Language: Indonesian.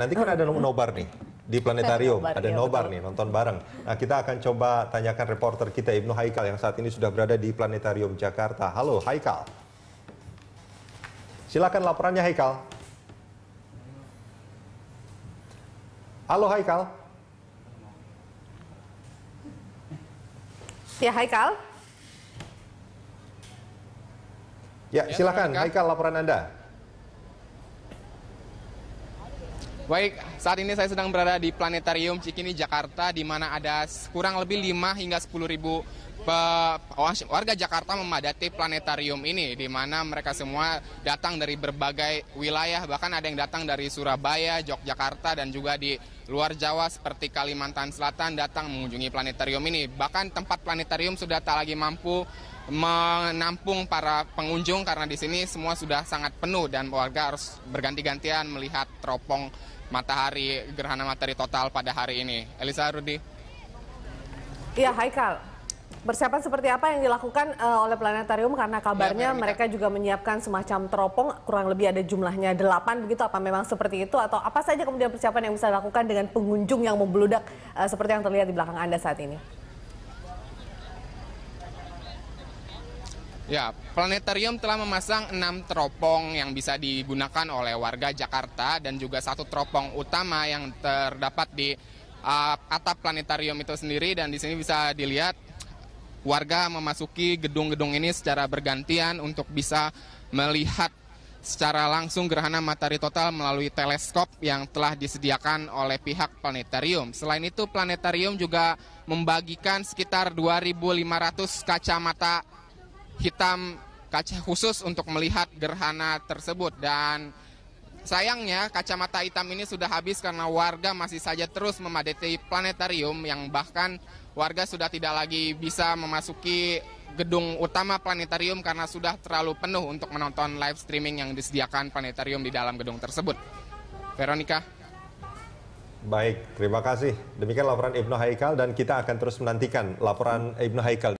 Nanti kan ada hmm. nobar nih di planetarium, nobar, ada iya, nobar betul. nih nonton bareng. Nah, kita akan coba tanyakan reporter kita Ibnu Haikal yang saat ini sudah berada di planetarium Jakarta. Halo Haikal. Silakan laporannya Haikal. Halo Haikal. Ya Haikal. Ya, silakan Haikal laporan Anda. Baik, saat ini saya sedang berada di Planetarium Cikini, Jakarta, di mana ada kurang lebih 5 hingga 10 ribu Oh, warga Jakarta memadati planetarium ini di mana mereka semua datang dari berbagai wilayah bahkan ada yang datang dari Surabaya, Yogyakarta dan juga di luar Jawa seperti Kalimantan Selatan datang mengunjungi planetarium ini. Bahkan tempat planetarium sudah tak lagi mampu menampung para pengunjung karena di sini semua sudah sangat penuh dan warga harus berganti-gantian melihat teropong matahari gerhana matahari total pada hari ini. Elisa Rudi. Iya, Haikal persiapan seperti apa yang dilakukan uh, oleh planetarium karena iya, kabarnya ya, mereka juga menyiapkan semacam teropong kurang lebih ada jumlahnya delapan begitu apa memang seperti itu atau apa saja kemudian persiapan yang bisa dilakukan dengan pengunjung yang membludak uh, seperti yang terlihat di belakang Anda saat ini? Ya, planetarium telah memasang enam teropong yang bisa digunakan oleh warga Jakarta dan juga satu teropong utama yang terdapat di uh, atap planetarium itu sendiri dan di sini bisa dilihat warga memasuki gedung-gedung ini secara bergantian untuk bisa melihat secara langsung gerhana matahari total melalui teleskop yang telah disediakan oleh pihak planetarium. Selain itu, planetarium juga membagikan sekitar 2.500 kacamata hitam kaca khusus untuk melihat gerhana tersebut dan Sayangnya, kacamata hitam ini sudah habis karena warga masih saja terus memadati planetarium yang bahkan warga sudah tidak lagi bisa memasuki gedung utama planetarium karena sudah terlalu penuh untuk menonton live streaming yang disediakan planetarium di dalam gedung tersebut. Veronica. Baik, terima kasih. Demikian laporan Ibnu Haikal dan kita akan terus menantikan laporan Ibnu Haikal.